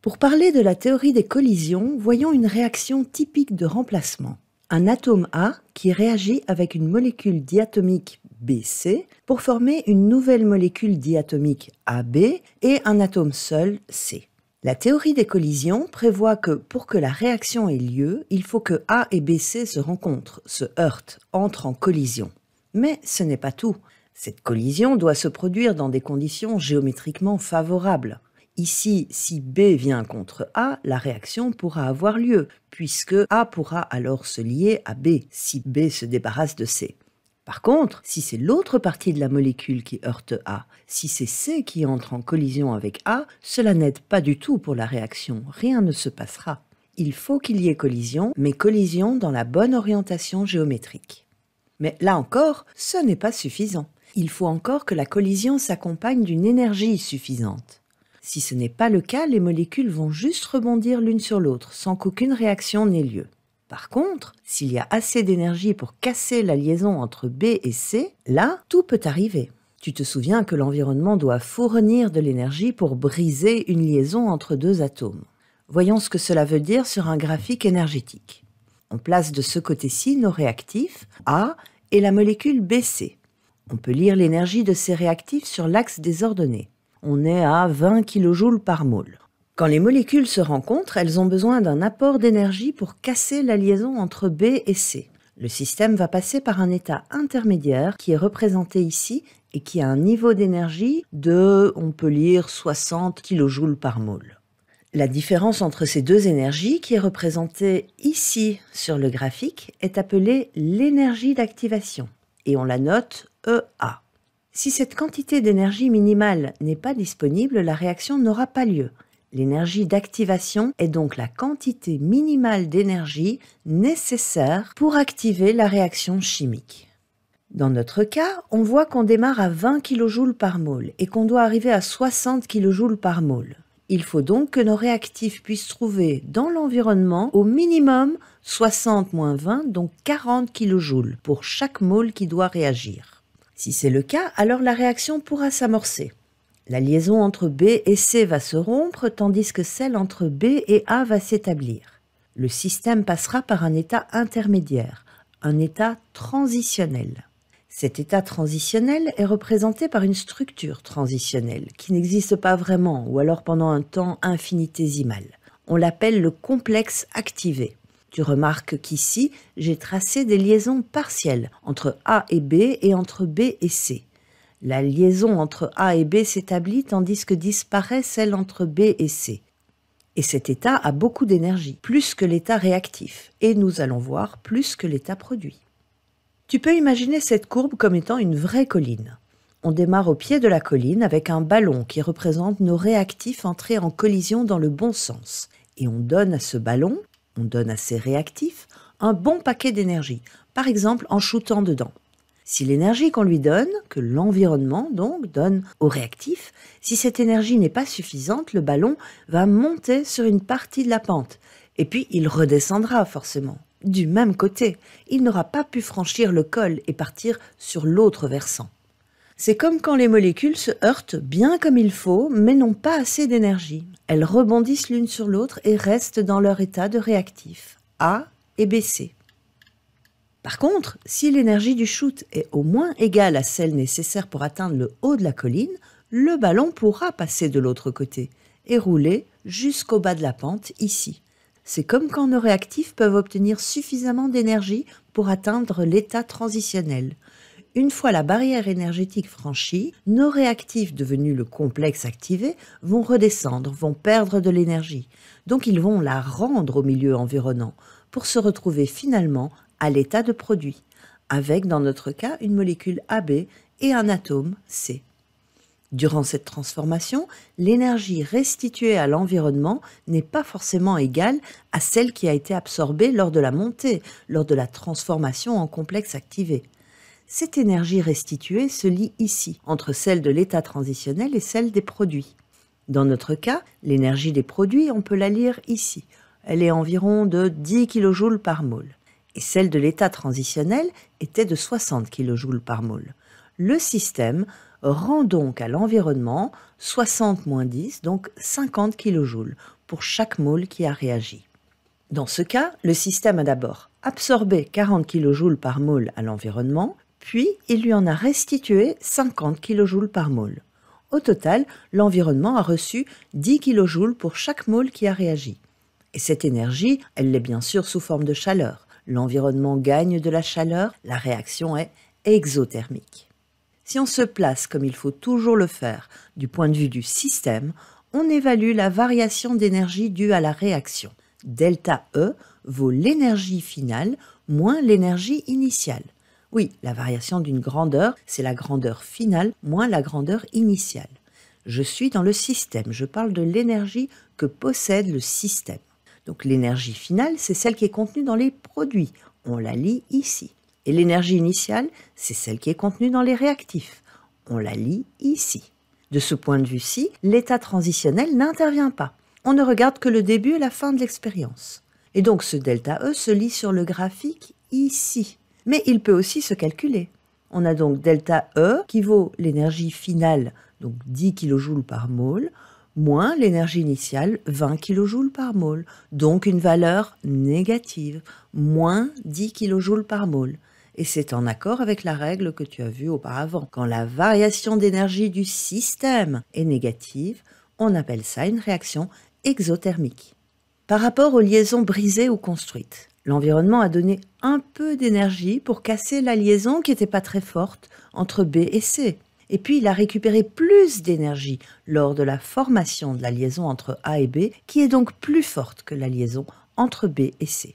Pour parler de la théorie des collisions, voyons une réaction typique de remplacement. Un atome A qui réagit avec une molécule diatomique BC pour former une nouvelle molécule diatomique AB et un atome seul C. La théorie des collisions prévoit que pour que la réaction ait lieu, il faut que A et BC se rencontrent, se heurtent, entrent en collision. Mais ce n'est pas tout. Cette collision doit se produire dans des conditions géométriquement favorables. Ici, si B vient contre A, la réaction pourra avoir lieu, puisque A pourra alors se lier à B, si B se débarrasse de C. Par contre, si c'est l'autre partie de la molécule qui heurte A, si c'est C qui entre en collision avec A, cela n'aide pas du tout pour la réaction, rien ne se passera. Il faut qu'il y ait collision, mais collision dans la bonne orientation géométrique. Mais là encore, ce n'est pas suffisant. Il faut encore que la collision s'accompagne d'une énergie suffisante. Si ce n'est pas le cas, les molécules vont juste rebondir l'une sur l'autre sans qu'aucune réaction n'ait lieu. Par contre, s'il y a assez d'énergie pour casser la liaison entre B et C, là, tout peut arriver. Tu te souviens que l'environnement doit fournir de l'énergie pour briser une liaison entre deux atomes. Voyons ce que cela veut dire sur un graphique énergétique. On place de ce côté-ci nos réactifs A et la molécule BC. On peut lire l'énergie de ces réactifs sur l'axe des ordonnées. On est à 20 kJ par mole. Quand les molécules se rencontrent, elles ont besoin d'un apport d'énergie pour casser la liaison entre B et C. Le système va passer par un état intermédiaire qui est représenté ici et qui a un niveau d'énergie de, on peut lire, 60 kJ par mole. La différence entre ces deux énergies, qui est représentée ici sur le graphique, est appelée l'énergie d'activation et on la note EA. Si cette quantité d'énergie minimale n'est pas disponible, la réaction n'aura pas lieu. L'énergie d'activation est donc la quantité minimale d'énergie nécessaire pour activer la réaction chimique. Dans notre cas, on voit qu'on démarre à 20 kJ par mole et qu'on doit arriver à 60 kJ par mole. Il faut donc que nos réactifs puissent trouver dans l'environnement au minimum 60 20, donc 40 kJ pour chaque mole qui doit réagir. Si c'est le cas, alors la réaction pourra s'amorcer. La liaison entre B et C va se rompre, tandis que celle entre B et A va s'établir. Le système passera par un état intermédiaire, un état transitionnel. Cet état transitionnel est représenté par une structure transitionnelle qui n'existe pas vraiment ou alors pendant un temps infinitésimal. On l'appelle le complexe activé. Tu remarques qu'ici, j'ai tracé des liaisons partielles entre A et B et entre B et C. La liaison entre A et B s'établit tandis que disparaît celle entre B et C. Et cet état a beaucoup d'énergie, plus que l'état réactif, et nous allons voir plus que l'état produit. Tu peux imaginer cette courbe comme étant une vraie colline. On démarre au pied de la colline avec un ballon qui représente nos réactifs entrés en collision dans le bon sens, et on donne à ce ballon on donne à ces réactifs un bon paquet d'énergie, par exemple en shootant dedans. Si l'énergie qu'on lui donne, que l'environnement donc donne au réactif, si cette énergie n'est pas suffisante, le ballon va monter sur une partie de la pente, et puis il redescendra forcément. Du même côté, il n'aura pas pu franchir le col et partir sur l'autre versant. C'est comme quand les molécules se heurtent bien comme il faut, mais n'ont pas assez d'énergie. Elles rebondissent l'une sur l'autre et restent dans leur état de réactif, A et BC. Par contre, si l'énergie du shoot est au moins égale à celle nécessaire pour atteindre le haut de la colline, le ballon pourra passer de l'autre côté et rouler jusqu'au bas de la pente ici. C'est comme quand nos réactifs peuvent obtenir suffisamment d'énergie pour atteindre l'état transitionnel une fois la barrière énergétique franchie, nos réactifs devenus le complexe activé vont redescendre, vont perdre de l'énergie. Donc ils vont la rendre au milieu environnant pour se retrouver finalement à l'état de produit, avec dans notre cas une molécule AB et un atome C. Durant cette transformation, l'énergie restituée à l'environnement n'est pas forcément égale à celle qui a été absorbée lors de la montée, lors de la transformation en complexe activé. Cette énergie restituée se lie ici, entre celle de l'état transitionnel et celle des produits. Dans notre cas, l'énergie des produits, on peut la lire ici. Elle est environ de 10 kJ par mole. Et celle de l'état transitionnel était de 60 kJ par mole. Le système rend donc à l'environnement 60 moins 10, donc 50 kJ pour chaque mole qui a réagi. Dans ce cas, le système a d'abord absorbé 40 kJ par mole à l'environnement, puis il lui en a restitué 50 kJ par mole. Au total, l'environnement a reçu 10 kJ pour chaque mole qui a réagi. Et cette énergie, elle l'est bien sûr sous forme de chaleur. L'environnement gagne de la chaleur, la réaction est exothermique. Si on se place, comme il faut toujours le faire, du point de vue du système, on évalue la variation d'énergie due à la réaction. Delta E vaut l'énergie finale moins l'énergie initiale. Oui, la variation d'une grandeur, c'est la grandeur finale moins la grandeur initiale. Je suis dans le système, je parle de l'énergie que possède le système. Donc l'énergie finale, c'est celle qui est contenue dans les produits. On la lit ici. Et l'énergie initiale, c'est celle qui est contenue dans les réactifs. On la lit ici. De ce point de vue-ci, l'état transitionnel n'intervient pas. On ne regarde que le début et la fin de l'expérience. Et donc ce delta E se lit sur le graphique ici mais il peut aussi se calculer. On a donc delta E qui vaut l'énergie finale, donc 10 kJ par mole, moins l'énergie initiale, 20 kJ par mole, donc une valeur négative, moins 10 kJ par mole. Et c'est en accord avec la règle que tu as vue auparavant. Quand la variation d'énergie du système est négative, on appelle ça une réaction exothermique. Par rapport aux liaisons brisées ou construites, L'environnement a donné un peu d'énergie pour casser la liaison qui n'était pas très forte entre B et C. Et puis il a récupéré plus d'énergie lors de la formation de la liaison entre A et B, qui est donc plus forte que la liaison entre B et C.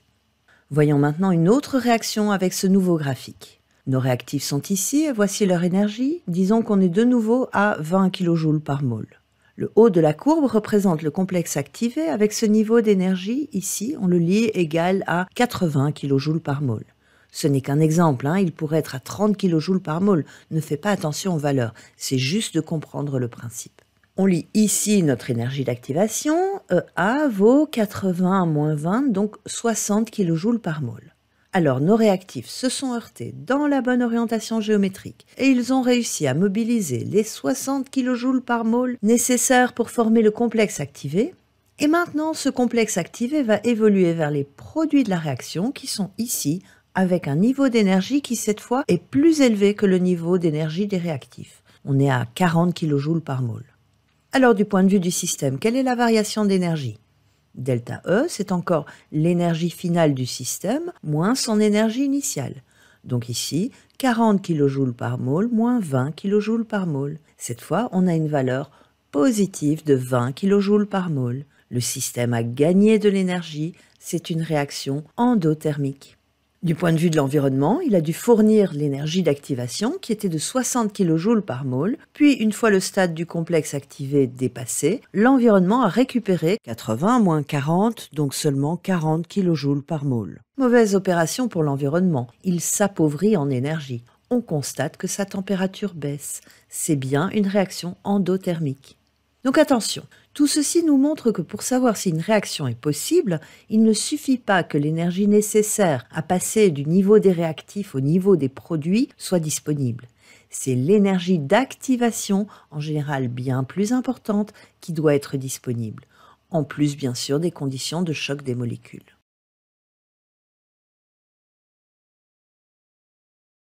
Voyons maintenant une autre réaction avec ce nouveau graphique. Nos réactifs sont ici, et voici leur énergie. Disons qu'on est de nouveau à 20 kJ par mole. Le haut de la courbe représente le complexe activé avec ce niveau d'énergie, ici on le lit égal à 80 kJ par mol. Ce n'est qu'un exemple, hein, il pourrait être à 30 kJ par mol, ne fais pas attention aux valeurs, c'est juste de comprendre le principe. On lit ici notre énergie d'activation, EA vaut 80 moins 20, donc 60 kJ par mol. Alors nos réactifs se sont heurtés dans la bonne orientation géométrique et ils ont réussi à mobiliser les 60 kJ par mole nécessaires pour former le complexe activé. Et maintenant, ce complexe activé va évoluer vers les produits de la réaction qui sont ici avec un niveau d'énergie qui cette fois est plus élevé que le niveau d'énergie des réactifs. On est à 40 kJ par mole. Alors du point de vue du système, quelle est la variation d'énergie Delta E, c'est encore l'énergie finale du système moins son énergie initiale. Donc ici, 40 kJ par mole moins 20 kJ par mole. Cette fois, on a une valeur positive de 20 kJ par mole. Le système a gagné de l'énergie, c'est une réaction endothermique. Du point de vue de l'environnement, il a dû fournir l'énergie d'activation qui était de 60 kJ par mole, puis une fois le stade du complexe activé dépassé, l'environnement a récupéré 80 moins 40, donc seulement 40 kJ par mole. Mauvaise opération pour l'environnement, il s'appauvrit en énergie. On constate que sa température baisse. C'est bien une réaction endothermique. Donc attention, tout ceci nous montre que pour savoir si une réaction est possible, il ne suffit pas que l'énergie nécessaire à passer du niveau des réactifs au niveau des produits soit disponible. C'est l'énergie d'activation, en général bien plus importante, qui doit être disponible, en plus bien sûr des conditions de choc des molécules.